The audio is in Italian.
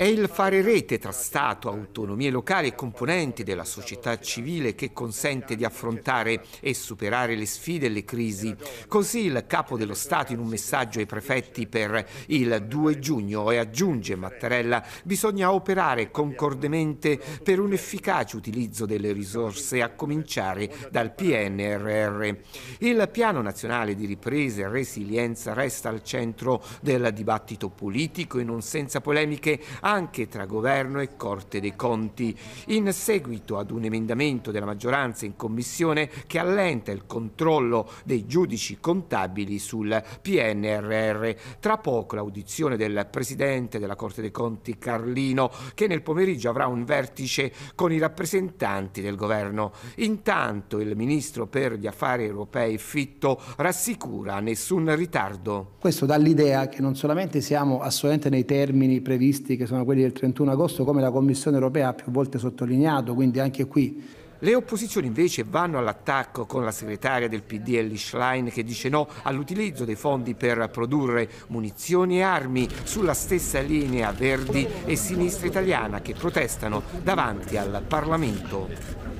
È il fare rete tra Stato, autonomie locali e componenti della società civile che consente di affrontare e superare le sfide e le crisi. Così il capo dello Stato in un messaggio ai prefetti per il 2 giugno e aggiunge Mattarella bisogna operare concordemente per un efficace utilizzo delle risorse a cominciare dal PNRR. Il Piano Nazionale di Ripresa e Resilienza resta al centro del dibattito politico e non senza polemiche anche tra governo e Corte dei Conti, in seguito ad un emendamento della maggioranza in commissione che allenta il controllo dei giudici contabili sul PNRR. Tra poco l'audizione del presidente della Corte dei Conti Carlino che nel pomeriggio avrà un vertice con i rappresentanti del governo. Intanto il ministro per gli affari europei Fitto rassicura nessun ritardo. Questo dà l'idea che non solamente siamo assolutamente nei termini previsti che sono quelli del 31 agosto, come la Commissione europea ha più volte sottolineato, quindi anche qui le opposizioni invece vanno all'attacco con la segretaria del PD Ellie Schlein che dice no all'utilizzo dei fondi per produrre munizioni e armi sulla stessa linea Verdi e Sinistra Italiana che protestano davanti al Parlamento.